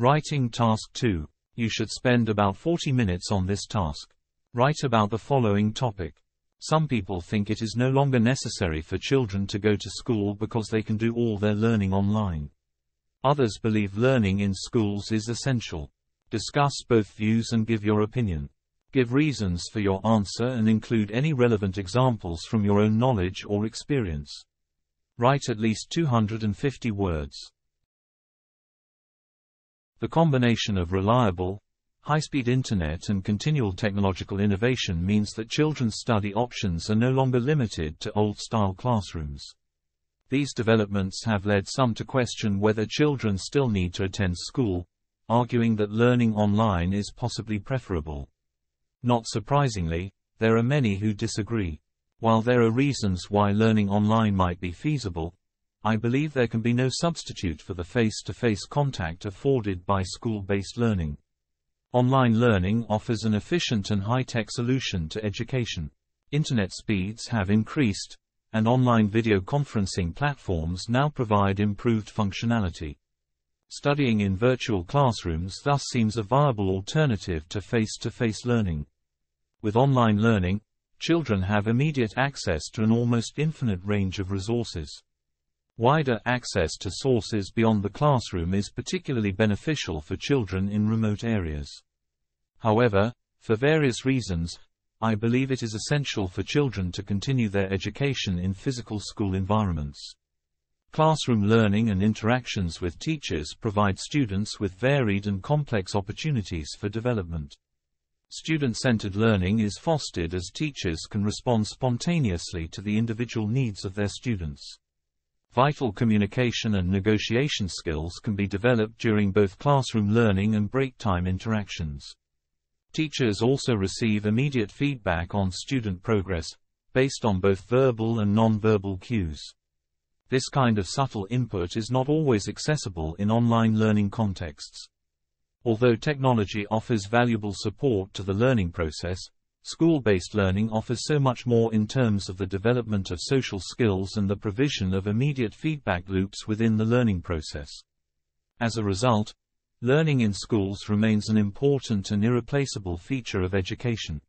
Writing Task 2. You should spend about 40 minutes on this task. Write about the following topic. Some people think it is no longer necessary for children to go to school because they can do all their learning online. Others believe learning in schools is essential. Discuss both views and give your opinion. Give reasons for your answer and include any relevant examples from your own knowledge or experience. Write at least 250 words. The combination of reliable, high-speed internet and continual technological innovation means that children's study options are no longer limited to old-style classrooms. These developments have led some to question whether children still need to attend school, arguing that learning online is possibly preferable. Not surprisingly, there are many who disagree. While there are reasons why learning online might be feasible, I believe there can be no substitute for the face-to-face -face contact afforded by school-based learning. Online learning offers an efficient and high-tech solution to education. Internet speeds have increased, and online video conferencing platforms now provide improved functionality. Studying in virtual classrooms thus seems a viable alternative to face-to-face -face learning. With online learning, children have immediate access to an almost infinite range of resources. Wider access to sources beyond the classroom is particularly beneficial for children in remote areas. However, for various reasons, I believe it is essential for children to continue their education in physical school environments. Classroom learning and interactions with teachers provide students with varied and complex opportunities for development. Student-centered learning is fostered as teachers can respond spontaneously to the individual needs of their students. Vital communication and negotiation skills can be developed during both classroom learning and break time interactions. Teachers also receive immediate feedback on student progress, based on both verbal and nonverbal cues. This kind of subtle input is not always accessible in online learning contexts. Although technology offers valuable support to the learning process, School-based learning offers so much more in terms of the development of social skills and the provision of immediate feedback loops within the learning process. As a result, learning in schools remains an important and irreplaceable feature of education.